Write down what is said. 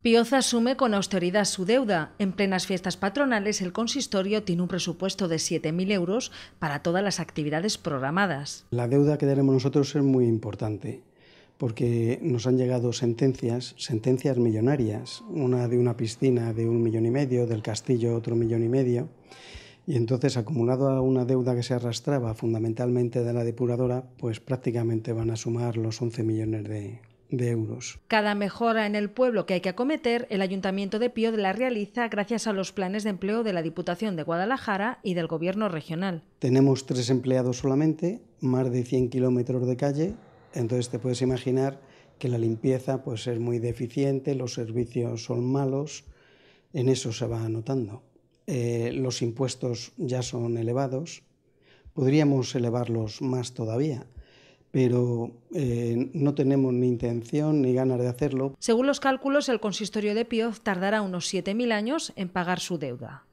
Pioza asume con austeridad su deuda. En plenas fiestas patronales, el consistorio tiene un presupuesto de 7.000 euros para todas las actividades programadas. La deuda que tenemos nosotros es muy importante porque nos han llegado sentencias, sentencias millonarias, una de una piscina de un millón y medio, del castillo otro millón y medio, y entonces acumulado a una deuda que se arrastraba fundamentalmente de la depuradora, pues prácticamente van a sumar los 11 millones de, de euros. Cada mejora en el pueblo que hay que acometer, el Ayuntamiento de Pío de la realiza gracias a los planes de empleo de la Diputación de Guadalajara y del Gobierno regional. Tenemos tres empleados solamente, más de 100 kilómetros de calle, entonces te puedes imaginar que la limpieza puede ser muy deficiente, los servicios son malos, en eso se va anotando. Eh, los impuestos ya son elevados, podríamos elevarlos más todavía pero eh, no tenemos ni intención ni ganas de hacerlo. Según los cálculos, el consistorio de Pioz tardará unos 7.000 años en pagar su deuda.